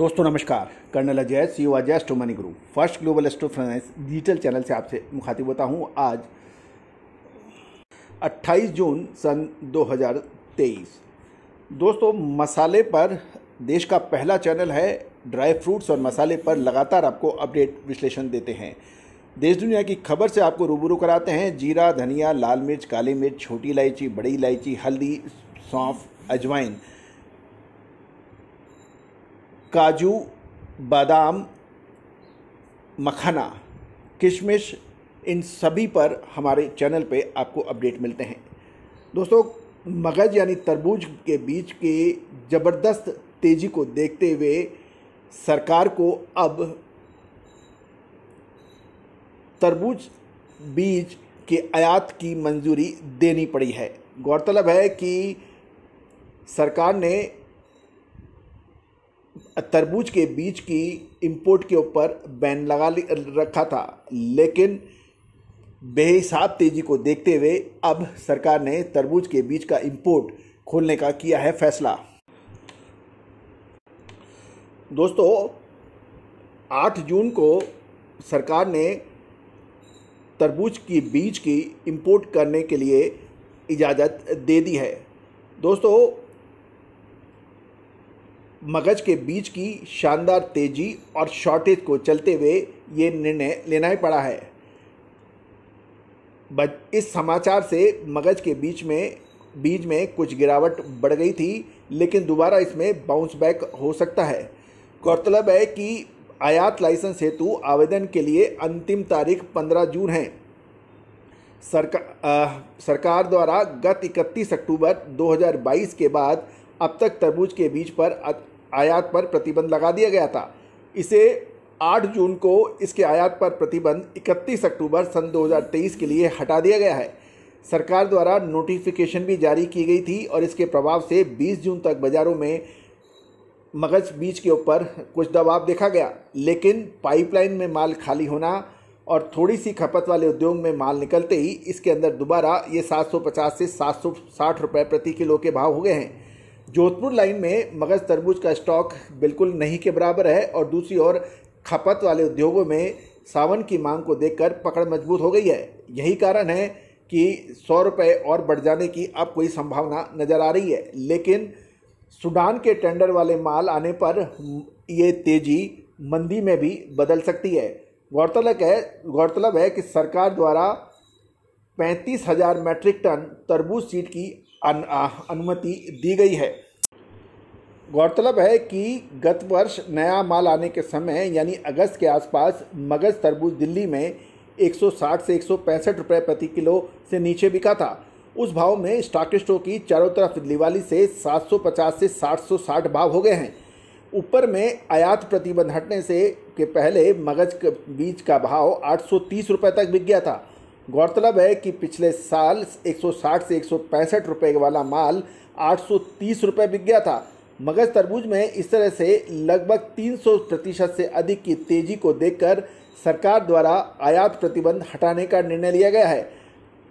दोस्तों नमस्कार colonel Ajay C O e Ajay स्टो मनी ग्रुप फर्स्ट ग्लोबल एस्टो फाइनेंस डिजिटल चैनल से आपसे मुखातिब होता हूँ आज 28 जून सन 2023 दोस्तों मसाले पर देश का पहला चैनल है ड्राई फ्रूट्स और मसाले पर लगातार आपको अपडेट विश्लेषण देते हैं देश दुनिया की खबर से आपको रूबरू कराते हैं जीरा धनिया लाल मिर्च काली मिर्च छोटी इलायची बड़ी इलायची हल्दी सौंफ अजवाइन काजू बादाम मखाना किशमिश इन सभी पर हमारे चैनल पे आपको अपडेट मिलते हैं दोस्तों मगज यानी तरबूज के बीज के ज़बरदस्त तेज़ी को देखते हुए सरकार को अब तरबूज बीज के आयात की मंजूरी देनी पड़ी है गौरतलब है कि सरकार ने तरबूज के बीज की इंपोर्ट के ऊपर बैन लगा रखा था लेकिन बेहिसाब तेजी को देखते हुए अब सरकार ने तरबूज के बीज का इंपोर्ट खोलने का किया है फैसला दोस्तों 8 जून को सरकार ने तरबूज की बीज की इंपोर्ट करने के लिए इजाज़त दे दी है दोस्तों मगज के बीच की शानदार तेजी और शॉर्टेज को चलते हुए ये निर्णय लेना ही पड़ा है इस समाचार से मगज के बीच में बीज में कुछ गिरावट बढ़ गई थी लेकिन दोबारा इसमें बाउंस बैक हो सकता है गौरतलब है कि आयात लाइसेंस हेतु आवेदन के लिए अंतिम तारीख 15 जून है सरकार सरकार द्वारा गत 31 अक्टूबर 2022 के बाद अब तक तरबूज के बीज पर आयात पर प्रतिबंध लगा दिया गया था इसे 8 जून को इसके आयात पर प्रतिबंध 31 अक्टूबर सन 2023 के लिए हटा दिया गया है सरकार द्वारा नोटिफिकेशन भी जारी की गई थी और इसके प्रभाव से 20 जून तक बाज़ारों में मगज बीज के ऊपर कुछ दबाव देखा गया लेकिन पाइपलाइन में माल खाली होना और थोड़ी सी खपत वाले उद्योग में माल निकलते ही इसके अंदर दोबारा ये 750 से 760 रुपए प्रति किलो के भाव हो गए हैं जोधपुर लाइन में मगज तरबूज का स्टॉक बिल्कुल नहीं के बराबर है और दूसरी ओर खपत वाले उद्योगों में सावन की मांग को देखकर पकड़ मजबूत हो गई है यही कारण है कि सौ रुपये और बढ़ जाने की अब कोई संभावना नज़र आ रही है लेकिन सूडान के टेंडर वाले माल आने पर ये तेज़ी मंदी में भी बदल सकती है गौरतलब है गौरतलब है कि सरकार द्वारा पैंतीस हज़ार मैट्रिक टन तरबूज सीड की अनुमति दी गई है गौरतलब है कि गत वर्ष नया माल आने के समय यानी अगस्त के आसपास मगज तरबूज दिल्ली में 160 से एक रुपए प्रति किलो से नीचे बिका था उस भाव में स्टॉकिस्टों की चारों तरफ दिवाली से 750 से 760 भाव हो गए हैं ऊपर में आयात प्रतिबंध हटने से के पहले मगज बीज का भाव 830 रुपए तक बिक गया था गौरतलब है कि पिछले साल 160 से एक रुपए वाला माल 830 रुपए बिक गया था मगज तरबूज में इस तरह से लगभग 300 प्रतिशत से अधिक की तेजी को देखकर सरकार द्वारा आयात प्रतिबंध हटाने का निर्णय लिया गया है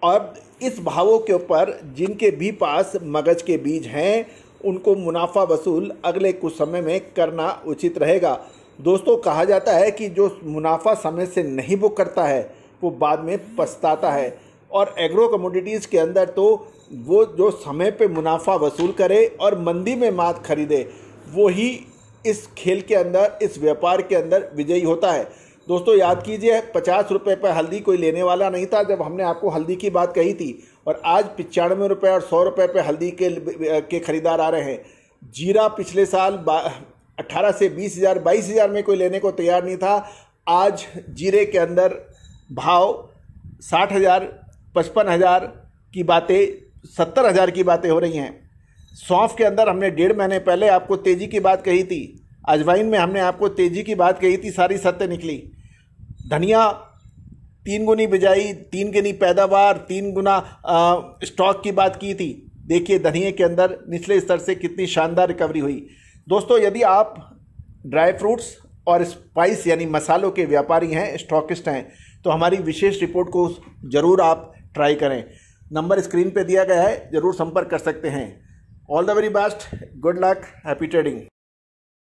और इस भावों के ऊपर जिनके भी पास मगज के बीज हैं उनको मुनाफा वसूल अगले कुछ समय में करना उचित रहेगा दोस्तों कहा जाता है कि जो मुनाफा समय से नहीं बुक करता है वो बाद में पछताता है और एग्रो कमोडिटीज़ के अंदर तो वो जो समय पे मुनाफा वसूल करे और मंदी में मात खरीदे वो ही इस खेल के अंदर इस व्यापार के अंदर विजयी होता है दोस्तों याद कीजिए पचास रुपये पर हल्दी कोई लेने वाला नहीं था जब हमने आपको हल्दी की बात कही थी और आज पचानवे रुपये और सौ रुपये पर हल्दी के के ख़रीदार आ रहे हैं जीरा पिछले साल अट्ठारह से बीस हज़ार बाईस हज़ार में कोई लेने को तैयार नहीं था आज जीरे के अंदर भाव साठ हज़ार पचपन हज़ार की बातें सत्तर हज़ार की बातें हो रही हैं सौंफ के अंदर हमने डेढ़ महीने पहले आपको तेज़ी की बात कही थी अजवाइन में हमने आपको तेज़ी की बात कही थी सारी सत्य निकली धनिया तीन गुनी बिजाई तीन गुनी पैदावार तीन गुना स्टॉक की बात की थी देखिए धनिया के अंदर निचले स्तर से कितनी शानदार रिकवरी हुई दोस्तों यदि आप ड्राई फ्रूट्स और स्पाइस यानी मसालों के व्यापारी हैं स्टॉकिस्ट हैं तो हमारी विशेष रिपोर्ट को ज़रूर आप ट्राई करें नंबर स्क्रीन पे दिया गया है ज़रूर संपर्क कर सकते हैं all the very best good luck happy trading